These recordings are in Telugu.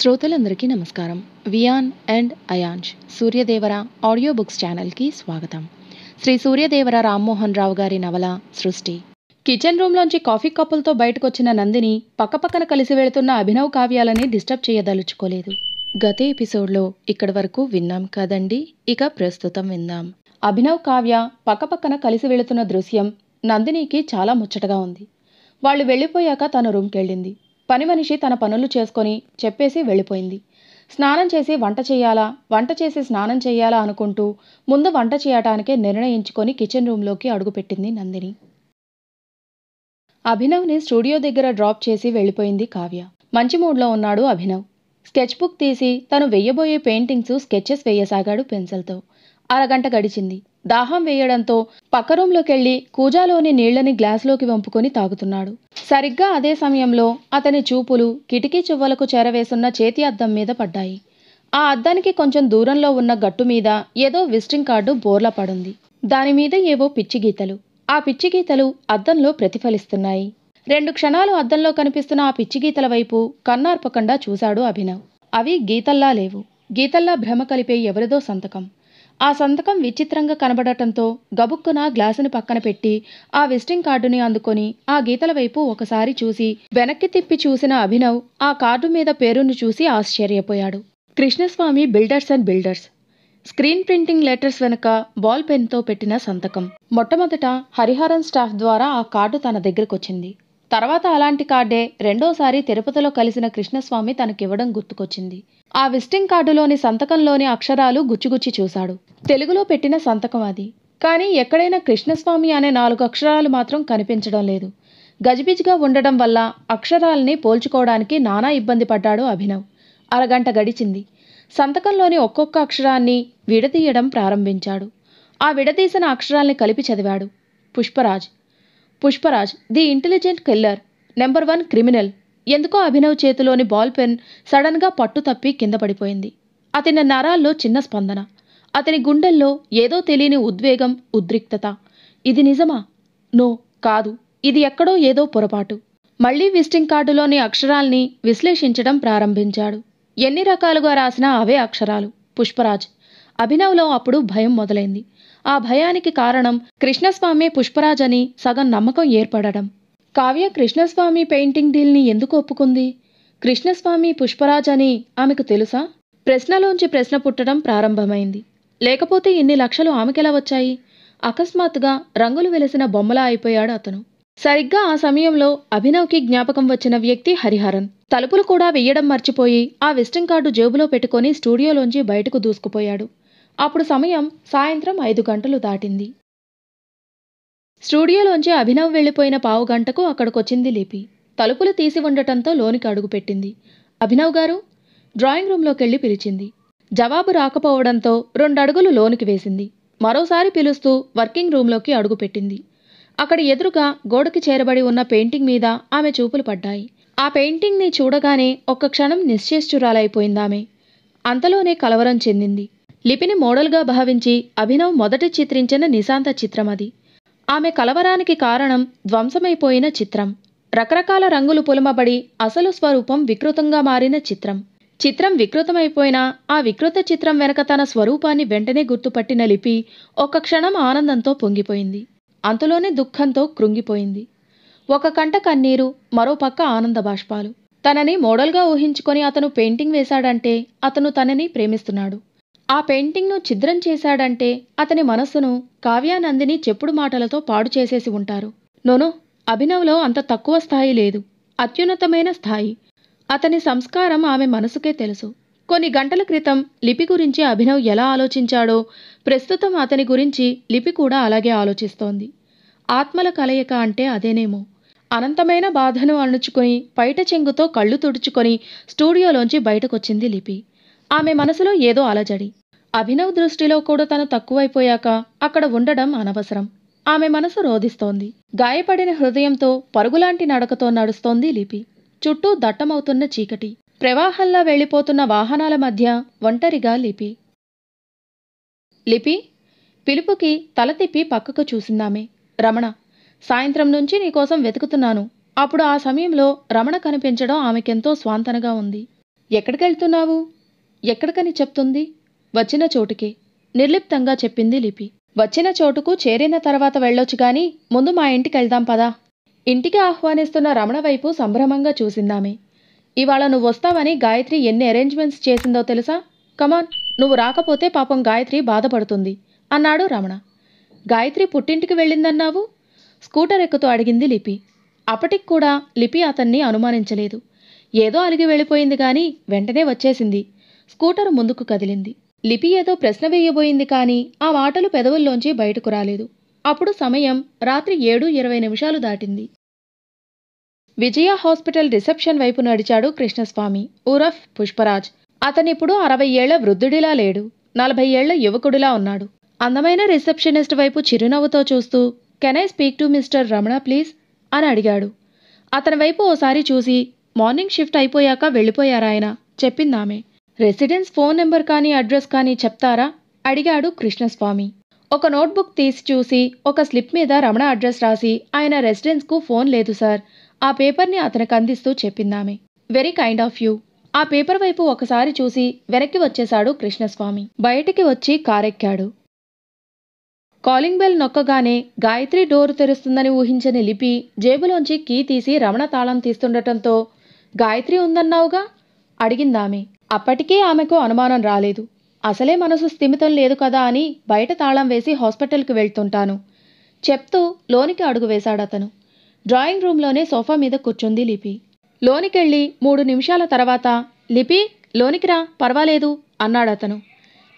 శ్రోతలందరికీ నమస్కారం Viyaan and Ayansh Suryadevara audio books ఛానల్కి స్వాగతం శ్రీ సూర్యదేవర రామ్మోహన్ రావు గారి నవల సృష్టి కిచెన్ రూమ్లోంచి కాఫీ కప్పులతో బయటకొచ్చిన నందిని పక్కపక్కన కలిసి వెళుతున్న అభినవ్ కావ్యాలని డిస్టర్బ్ చేయదలుచుకోలేదు గత ఎపిసోడ్లో ఇక్కడి వరకు విన్నాం కదండి ఇక ప్రస్తుతం విందాం అభినవ్ కావ్య పక్కపక్కన కలిసి వెళుతున్న దృశ్యం నందినికి చాలా ముచ్చటగా ఉంది వాళ్ళు వెళ్ళిపోయాక తన రూమ్కెళ్ళింది పని మనిషి తన పనులు చేసుకొని చెప్పేసి వెళ్ళిపోయింది స్నానం చేసి వంట చేయాలా వంట చేసి స్నానం చేయాలా అనుకుంటూ ముందు వంట చేయటానికే నిర్ణయించుకొని కిచెన్ రూమ్లోకి అడుగుపెట్టింది నందిని అభినవ్ని స్టూడియో దగ్గర డ్రాప్ చేసి వెళ్ళిపోయింది కావ్య మంచి మూడ్లో ఉన్నాడు అభినవ్ స్కెచ్ బుక్ తీసి తను వెయ్యబోయే పెయింటింగ్స్ స్కెచెస్ వేయసాగాడు పెన్సిల్తో అరగంట గడిచింది దాహం వేయడంతో పక్క రూంలోకెళ్లి కూజాలోని నీళ్లని గ్లాసులోకి వంపుకొని తాగుతున్నాడు సరిగ్గా అదే సమయంలో అతని చూపులు కిటికీ చువ్వలకు చేరవేసున్న చేతి అద్దం మీద పడ్డాయి ఆ అద్దానికి కొంచెం దూరంలో ఉన్న గట్టు మీద ఏదో విజిటింగ్ కార్డు బోర్లా పడుంది దానిమీద ఏవో పిచ్చి గీతలు ఆ పిచ్చి గీతలు అద్దంలో ప్రతిఫలిస్తున్నాయి రెండు క్షణాలు అద్దంలో కనిపిస్తున్న ఆ పిచ్చి గీతల వైపు కన్నార్పకుండా చూశాడు అభినవ్ అవి గీతల్లా లేవు గీతల్లా భ్రమ కలిపే ఎవరిదో సంతకం ఆ సంతకం విచిత్రంగా కనబడటంతో గబుక్కున గ్లాసుని పక్కన పెట్టి ఆ విజిటింగ్ కార్డుని అందుకొని ఆ గీతల వైపు ఒకసారి చూసి వెనక్కి తిప్పి చూసిన అభినవ్ ఆ కార్డు మీద పేరును చూసి ఆశ్చర్యపోయాడు Krishnaswamy builders and builders screen printing letters వెనుక బాల్ పెన్తో పెట్టిన సంతకం మొట్టమొదట హరిహరన్ స్టాఫ్ ద్వారా ఆ కార్డు తన దగ్గరకొచ్చింది తర్వాత అలాంటి కార్డే రెండోసారి తిరుపతిలో కలిసిన కృష్ణస్వామి తనకివ్వడం గుర్తుకొచ్చింది ఆ విస్టింగ్ కార్డులోని సంతకంలోని అక్షరాలు గుచ్చిగుచ్చి చూశాడు తెలుగులో పెట్టిన సంతకం అది కానీ ఎక్కడైనా కృష్ణస్వామి అనే నాలుగు అక్షరాలు మాత్రం కనిపించడం లేదు గజిబిజిగా ఉండడం వల్ల అక్షరాలని పోల్చుకోవడానికి నానా ఇబ్బంది పడ్డాడు అభినవ్ అరగంట గడిచింది సంతకంలోని ఒక్కొక్క అక్షరాన్ని విడదీయడం ప్రారంభించాడు ఆ విడదీసిన అక్షరాల్ని కలిపి చదివాడు Pushparaj Pushparaj the intelligent killer number one criminal ఎందుకో అభినవ్ చేతిలోని బాల్ పెన్ సడన్గా పట్టు తప్పి కింద పడిపోయింది అతని నరాల్లో చిన్న స్పందన అతని గుండెల్లో ఏదో తెలియని ఉద్వేగం ఉద్రిక్తత ఇది నిజమా నో కాదు ఇది ఎక్కడో ఏదో పొరపాటు మళ్లీ విస్టింగ్ కార్డులోని అక్షరాల్ని విశ్లేషించడం ప్రారంభించాడు ఎన్ని రకాలుగా రాసినా అవే అక్షరాలు పుష్పరాజ్ అభినవ్లో అప్పుడు భయం మొదలైంది ఆ భయానికి కారణం కృష్ణస్వామి పుష్పరాజ్ అని సగం నమ్మకం ఏర్పడడం కావ్య కృష్ణస్వామి పెయింటింగ్ డీల్ని ఎందుకు ఒప్పుకుంది కృష్ణస్వామి పుష్పరాజ్ అని ఆమెకు తెలుసా ప్రశ్నలోంచి ప్రశ్న పుట్టడం ప్రారంభమైంది లేకపోతే ఇన్ని లక్షలు ఆమెకెలా వచ్చాయి అకస్మాత్తుగా రంగులు వెలిసిన బొమ్మలా అయిపోయాడు అతను సరిగ్గా ఆ సమయంలో అభినవ్కి జ్ఞాపకం వచ్చిన వ్యక్తి హరిహరన్ తలుపులు కూడా వెయ్యడం మర్చిపోయి ఆ విస్టింగ్ కార్డు జేబులో పెట్టుకుని స్టూడియోలోంచి బయటకు దూసుకుపోయాడు అప్పుడు సమయం సాయంత్రం ఐదు గంటలు దాటింది స్టూడియోలోంచి అభినవ్ వెళ్ళిపోయిన పావు గంటకు అక్కడికొచ్చింది లిపి తలుపులు తీసి ఉండటంతో లోనికి అడుగుపెట్టింది అభినవ్ గారు డ్రాయింగ్ రూంలోకెళ్ళి పిలిచింది జవాబు రాకపోవడంతో రెండడుగులు లోనికి వేసింది మరోసారి పిలుస్తూ వర్కింగ్ రూంలోకి అడుగుపెట్టింది అక్కడ ఎదురుగా గోడకి చేరబడి ఉన్న పెయింటింగ్ మీద ఆమె చూపులు పడ్డాయి ఆ పెయింటింగ్ని చూడగానే ఒక్క క్షణం నిశ్చేష్చురాలైపోయిందామె అంతలోనే కలవరం చెందింది లిపిని మోడల్గా భావించి అభినవ్ మొదట చిత్రించిన నిశాంత చిత్రం అది ఆమె కలవరానికి కారణం ధ్వంసమైపోయిన చిత్రం రకరకాల రంగులు పులమబడి అసలు స్వరూపం వికృతంగా మారిన చిత్రం చిత్రం వికృతమైపోయినా ఆ వికృత చిత్రం వెనక తన స్వరూపాన్ని వెంటనే గుర్తుపట్టిన లిపి ఒక క్షణం ఆనందంతో పొంగిపోయింది అంతలోనే దుఃఖంతో కృంగిపోయింది ఒక కంట కన్నీరు మరో పక్క ఆనంద బాష్పాలు తనని మోడల్గా ఊహించుకొని అతను పెయింటింగ్ వేశాడంటే అతను తనని ప్రేమిస్తున్నాడు ఆ పెయింటింగ్ను ఛిద్రం చేశాడంటే అతని మనస్సును కావ్యానందిని చెప్పుడు మాటలతో పాడు చేసేసి ఉంటారు నోనో అభినవ్లో అంత తక్కువ స్థాయి లేదు అత్యున్నతమైన స్థాయి అతని సంస్కారం ఆమె మనసుకే తెలుసు కొన్ని గంటల క్రితం లిపి గురించి అభినవ్ ఎలా ఆలోచించాడో ప్రస్తుతం అతని గురించి లిపి కూడా అలాగే ఆలోచిస్తోంది ఆత్మల కలయిక అంటే అదేనేమో అనంతమైన బాధను అణుచుకొని పైట చెంగుతో కళ్ళు తుడుచుకొని స్టూడియోలోంచి బయటకొచ్చింది లిపి ఆమె మనసులో ఏదో అలజడి అభినవ్ దృష్టిలో కూడా తను తక్కువైపోయాక అక్కడ ఉండడం అనవసరం ఆమె మనసు రోధిస్తోంది గాయపడిన హృదయంతో పరుగులాంటి నడకతో నడుస్తోంది లిపి చుట్టూ దట్టమవుతున్న చీకటి ప్రవాహంలా వెళ్ళిపోతున్న వాహనాల మధ్య ఒంటరిగా లిపి లిపి పిలుపుకి తల తిప్పి పక్కకు చూసిందామే రమణ సాయంత్రం నుంచి నీకోసం వెతుకుతున్నాను అప్పుడు ఆ సమయంలో రమణ కనిపించడం ఆమెకెంతో స్వాంతనగా ఉంది ఎక్కడికెళ్తున్నావు ఎక్కడికని చెప్తుంది వచ్చిన చోటుకి నిర్లిప్తంగా చెప్పింది లిపి వచ్చిన చోటుకు చేరిన తర్వాత వెళ్ళొచ్చు కానీ ముందు మా ఇంటికి వెళ్దాం పదా ఇంటికి ఆహ్వానిస్తున్న రమణ వైపు సంభ్రమంగా చూసిందామె ఇవాళ నువ్వు వస్తావని గాయత్రి ఎన్ని అరేంజ్మెంట్స్ చేసిందో తెలుసా కమాన్ నువ్వు రాకపోతే పాపం గాయత్రి బాధపడుతుంది అన్నాడు రమణ గాయత్రి పుట్టింటికి వెళ్ళిందన్నావు స్కూటర్ ఎక్కుతూ అడిగింది లిపి అప్పటికి కూడా లిపి అతన్ని అనుమానించలేదు ఏదో అలిగి వెళ్ళిపోయింది కానీ వెంటనే వచ్చేసింది స్కూటర్ ముందుకు కదిలింది లిపి ఏదో ప్రశ్న వేయబోయింది కానీ ఆ మాటలు పెదవుల్లోంచి బయటకు రాలేదు అప్పుడు సమయం రాత్రి ఏడు ఇరవై నిమిషాలు దాటింది విజయ హాస్పిటల్ రిసెప్షన్ వైపు నడిచాడు కృష్ణస్వామి ఉరఫ్ పుష్పరాజ్ అతనిప్పుడు అరవై ఏళ్ల వృద్ధుడిలా లేడు నలభై ఏళ్ల యువకుడిలా ఉన్నాడు అందమైన రిసెప్షనిస్ట్ వైపు చిరునవ్వుతో చూస్తూ can I speak to mister Ramana please అని అడిగాడు అతని వైపు ఓసారి చూసి మార్నింగ్ షిఫ్ట్ అయిపోయాక వెళ్ళిపోయారాయన చెప్పిందామే రెసిడెన్స్ ఫోన్ నెంబర్ కానీ అడ్రస్ కానీ చెప్తారా అడిగాడు కృష్ణస్వామి ఒక నోట్బుక్ తీసి చూసి ఒక స్లిప్ మీద రమణ అడ్రస్ రాసి ఆయన రెసిడెన్స్కు ఫోన్ లేదు సార్ ఆ పేపర్ని అతనికి అందిస్తూ చెప్పిందామె వెరీ కైండ్ ఆఫ్ యూ ఆ పేపర్ వైపు ఒకసారి చూసి వెనక్కి వచ్చేశాడు కృష్ణస్వామి బయటికి వచ్చి కారెక్కాడు కాలింగ్ బెల్ నొక్కగానే గాయత్రి డోరు తెరుస్తుందని ఊహించని లిపి జేబులోంచి కీ తీసి రమణ తాళం తీస్తుండటంతో గాయత్రి ఉందన్నావుగా అడిగిందామె అప్పటికే ఆమెకు అనుమానం రాలేదు అసలే మనసు స్థిమితం లేదు కదా అని బయట తాళం వేసి హాస్పిటల్కి వెళ్తుంటాను చెప్తూ లోనికి అడుగు వేశాడతను డ్రాయింగ్ రూమ్లోనే సోఫా మీద కూర్చుంది లిపి లోనికెళ్ళి మూడు నిమిషాల తర్వాత లిపి లోనికి రా పర్వాలేదు అన్నాడతను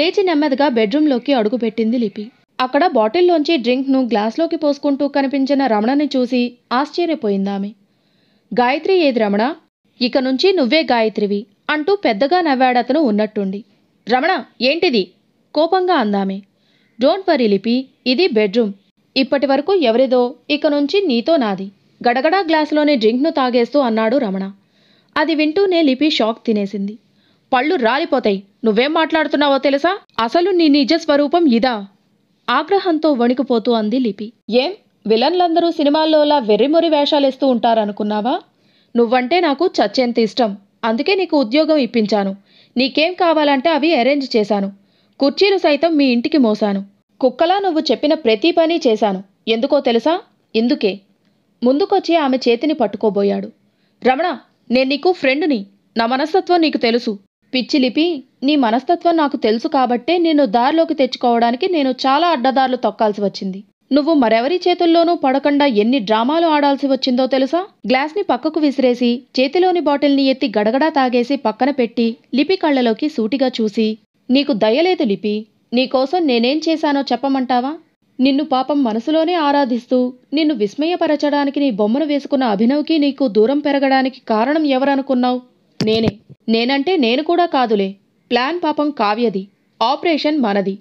లేచి నెమ్మదిగా బెడ్రూమ్లోకి పెట్టింది లిపి అక్కడ బాటిల్లోంచి డ్రింక్ను గ్లాస్లోకి పోసుకుంటూ కనిపించిన రమణని చూసి ఆశ్చర్యపోయిందామె గాయత్రి ఏది రమణ ఇక నుంచి నువ్వే గాయత్రివి అంటూ పెద్దగా నవ్వాడతను ఉన్నట్టుండి రమణ ఏంటిది కోపంగా అందామే డోంట్ వరీ లిపి ఇది బెడ్రూమ్ ఇప్పటి వరకు ఎవరిదో ఇక నుంచి నీతో నాది గడగడా గ్లాసులోనే డ్రింక్ను తాగేస్తూ అన్నాడు రమణ అది వింటూనే లిపి షాక్ తినేసింది పళ్ళు రాలిపోతాయి నువ్వేం మాట్లాడుతున్నావో తెలుసా అసలు నీ నిజ స్వరూపం ఇదా ఆగ్రహంతో వణికిపోతూ అంది లిపి ఏం విలన్లందరూ సినిమాల్లోలా వెర్రిమొరి వేషాలేస్తూ ఉంటారనుకున్నావా నువ్వంటే నాకు చచ్చేంత ఇష్టం అందుకే నీకు ఉద్యోగం ఇప్పించాను నీకేం కావాలంటే అవి అరేంజ్ చేశాను కుర్చీలు సైతం మీ ఇంటికి మోసాను కుక్కలా నువ్వు చెప్పిన ప్రతి పని చేశాను ఎందుకో తెలుసా ఇందుకే ముందుకొచ్చి ఆమె చేతిని పట్టుకోబోయాడు రమణ నేను నీకు ఫ్రెండ్ని నా మనస్తత్వం నీకు తెలుసు పిచ్చిలిపి నీ మనస్తత్వం నాకు తెలుసు కాబట్టే నిన్ను దారిలోకి తెచ్చుకోవడానికి నేను చాలా అడ్డదారులు తొక్కాల్సి వచ్చింది నువ్వు మరెవరి చేతుల్లోనూ పడకుండా ఎన్ని డ్రామాలు ఆడాల్సి వచ్చిందో తెలుసా గ్లాస్ని పక్కకు విసిరేసి చేతిలోని బాటిల్ని ఎత్తి గడగడా తాగేసి పక్కన పెట్టి లిపి కళ్ళలోకి సూటిగా చూసి నీకు దయలేదు లిపి నీకోసం నేనేం చేశానో చెప్పమంటావా నిన్ను పాపం మనసులోనే ఆరాధిస్తూ నిన్ను విస్మయపరచడానికి నీ బొమ్మను వేసుకున్న అభినవ్కి నీకు దూరం పెరగడానికి కారణం ఎవరనుకున్నావు నేనే నేనంటే నేను కూడా కాదులే ప్లాన్ పాపం కావ్యది ఆపరేషన్ మనది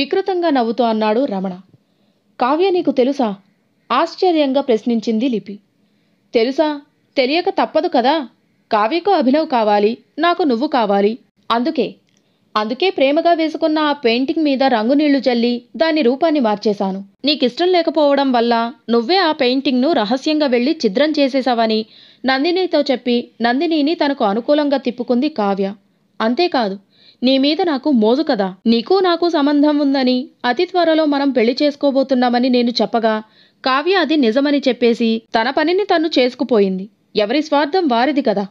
వికృతంగా నవ్వుతూ అన్నాడు రమణ కావ్య నీకు తెలుసా ఆశ్చర్యంగా ప్రశ్నించింది లిపి తెలుసా తెలియక తప్పదు కదా కావ్యకు అభినవ్ కావాలి నాకు నువ్వు కావాలి అందుకే అందుకే ప్రేమగా వేసుకున్న ఆ పెయింటింగ్ మీద రంగు నీళ్లు చల్లి దాని రూపాన్ని మార్చేశాను నీకిష్టం లేకపోవడం వల్ల నువ్వే ఆ పెయింటింగ్ను రహస్యంగా వెళ్ళి ఛిద్రం చేసేశావని నందినితో చెప్పి నందినిని తనకు అనుకూలంగా తిప్పుకుంది కావ్య అంతేకాదు నీ మీద నాకు మోజు కదా నీకు నాకు సంబంధం ఉందని అతి త్వరలో మనం పెళ్లి చేసుకోబోతున్నామని నేను చెప్పగా కావ్య అది నిజమని చెప్పేసి తన పనిని తను చేసుకుపోయింది ఎవరి స్వార్థం వారిది కదా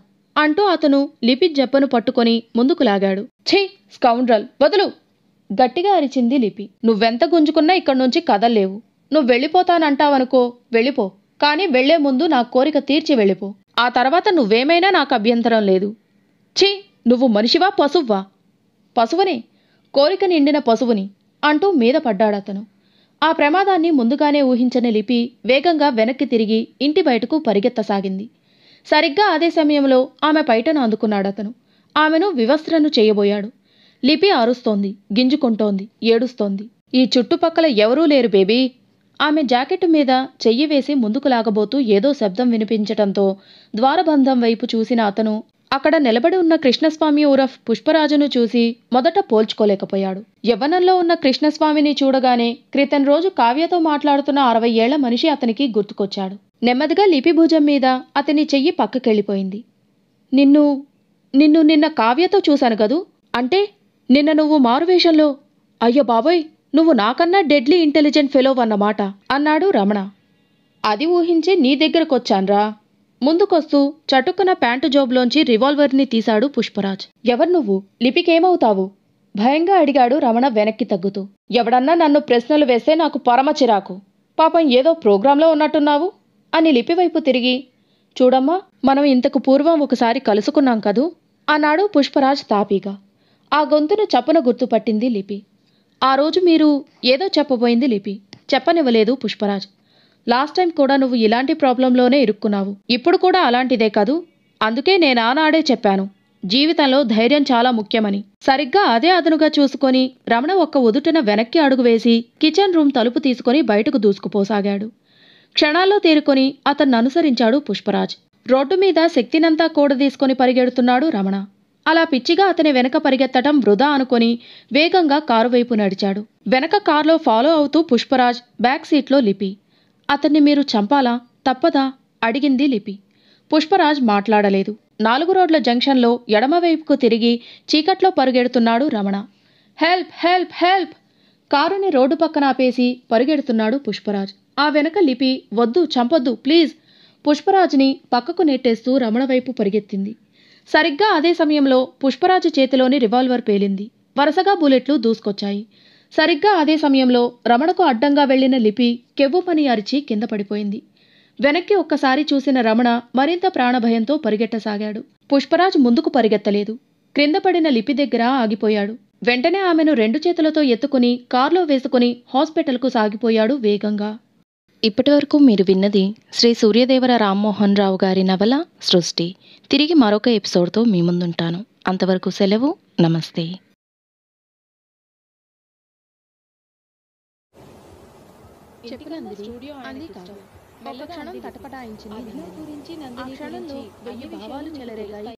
అంటూ అతను లిపి జప్పను పట్టుకొని ముందుకు లాగాడు ఛీ స్కౌండ్రల్ వదులు గట్టిగా అరిచింది లిపి నువ్వెంత గుంజుకున్నా ఇక్కడి నుంచి కదల్లేవు నువ్వు వెళ్ళిపోతానంటావనుకో వెళ్ళిపో కానీ వెళ్లే ముందు నా కోరిక తీర్చి వెళ్ళిపో ఆ తర్వాత నువ్వేమైనా నాకు అభ్యంతరం లేదు ఛీ నువ్వు మనిషివా పశువ్వా పశువునే కోరిక నిండిన పశువుని అంటూ మీద పడ్డాడతను ఆ ప్రమాదాన్ని ముందుగానే ఊహించని లిపి వేగంగా వెనక్కి తిరిగి ఇంటి బయటకు పరిగెత్తసాగింది సరిగ్గా అదే సమయంలో ఆమె పైటను అందుకున్నాడతను ఆమెను వివస్త్రను చేయబోయాడు లిపి అరుస్తోంది గింజుకుంటోంది ఏడుస్తోంది ఈ చుట్టుపక్కల ఎవరూ లేరు బేబీ ఆమె జాకెట్ మీద చెయ్యి వేసి ముందుకు లాగబోతూ ఏదో శబ్దం వినిపించటంతో ద్వారబంధం వైపు చూసిన అతను అక్కడ నిలబడి ఉన్న కృష్ణస్వామి ఉరఫ్ పుష్పరాజును చూసి మొదట పోల్చుకోలేకపోయాడు యవ్వనంలో ఉన్న కృష్ణస్వామిని చూడగానే క్రితం రోజు కావ్యతో మాట్లాడుతున్న అరవై ఏళ్ల మనిషి అతనికి గుర్తుకొచ్చాడు నెమ్మదిగా లిపిభుజం మీద అతని చెయ్యి పక్కకెళ్ళిపోయింది నిన్ను నిన్ను నిన్న కావ్యతో చూశాను గదు అంటే నిన్న నువ్వు మారువేషంలో అయ్యో బాబోయ్ నువ్వు నాకన్నా డెడ్లీ ఇంటెలిజెంట్ ఫెలో అన్నమాట అన్నాడు రమణ అది ఊహించి నీ దగ్గరకొచ్చాన్రా ముందుకొస్తూ చటుక్కున ప్యాంటు జోబులోంచి రివాల్వర్ని తీశాడు పుష్పరాజ్ ఎవరు నువ్వు లిపికేమవుతావు భయంగా అడిగాడు రమణ వెనక్కి తగ్గుతూ ఎవడన్నా నన్ను ప్రశ్నలు వేస్తే నాకు పరమ చిరాకు పాపం ఏదో ప్రోగ్రాంలో ఉన్నట్టున్నావు అని లిపి వైపు తిరిగి చూడమ్మా మనం ఇంతకు పూర్వం ఒకసారి కలుసుకున్నాం కదూ అన్నాడు పుష్పరాజ్ తాపీగా ఆ గొంతును చప్పున గుర్తుపట్టింది లిపి ఆ రోజు మీరు ఏదో చెప్పబోయింది లిపి చెప్పనివ్వలేదు పుష్పరాజ్ లాస్ట్ టైం కూడా నువ్వు ఇలాంటి ప్రాబ్లంలోనే ఇరుక్కున్నావు ఇప్పుడు కూడా అలాంటిదే కాదు అందుకే నేను ఆనాడే చెప్పాను జీవితంలో ధైర్యం చాలా ముఖ్యమని సరిగ్గా అదే అదనుగా చూసుకొని రమణ ఒక్క ఉదుటన వెనక్కి అడుగు వేసి కిచెన్ రూమ్ తలుపు తీసుకుని బయటకు దూసుకుపోసాగాడు క్షణాల్లో తేరుకొని అతన్ని అనుసరించాడు పుష్పరాజ్ రోడ్డు మీద శక్తినంతా కూడదీసుకొని పరిగెడుతున్నాడు రమణ అలా పిచ్చిగా అతని వెనక పరిగెత్తటం వృధా అనుకొని వేగంగా కారు వైపు నడిచాడు వెనక కారులో ఫాలో అవుతూ పుష్పరాజ్ బ్యాక్ సీట్లో లిపి అతన్ని మీరు చంపాలా తప్పదా అడిగింది లిపి పుష్పరాజ్ మాట్లాడలేదు నాలుగు రోడ్ల జంక్షన్లో ఎడమవైపుకు తిరిగి చీకట్లో పరుగెడుతున్నాడు రమణ హెల్ప్ హెల్ప్ హెల్ప్ కారుని రోడ్డు పక్కన ఆపేసి పరుగెడుతున్నాడు పుష్పరాజ్ ఆ వెనక లిపి వద్దు చంపొద్దు ప్లీజ్ పుష్పరాజ్ని పక్కకు నెట్టేస్తూ రమణ వైపు పరిగెత్తింది సరిగ్గా అదే సమయంలో పుష్పరాజు చేతిలోని రివాల్వర్ పేలింది వరుసగా బుల్లెట్లు దూసుకొచ్చాయి సరిగ్గా అదే సమయంలో రమణకు అడ్డంగా వెళ్లిన లిపి పని అరిచి కింద పడిపోయింది వెనక్కి ఒక్కసారి చూసిన రమణ మరింత ప్రాణభయంతో పరిగెట్టసాగాడు పుష్పరాజ్ ముందుకు పరిగెత్తలేదు క్రింద పడిన లిపి దగ్గర ఆగిపోయాడు వెంటనే ఆమెను రెండు చేతులతో ఎత్తుకుని కార్లో వేసుకుని హాస్పిటల్కు సాగిపోయాడు వేగంగా ఇప్పటివరకు మీరు విన్నది శ్రీ సూర్యదేవర రామ్మోహన్ రావు గారి నవల సృష్టి తిరిగి మరొక ఎపిసోడ్తో మీ ముందుంటాను అంతవరకు సెలవు నమస్తే చెప్పిన స్టూడియో అంది కాదు ఒక క్షణం తటపటాయించింది ఆ క్షణంలో వెయ్యి భావాలు చెలరేగాయి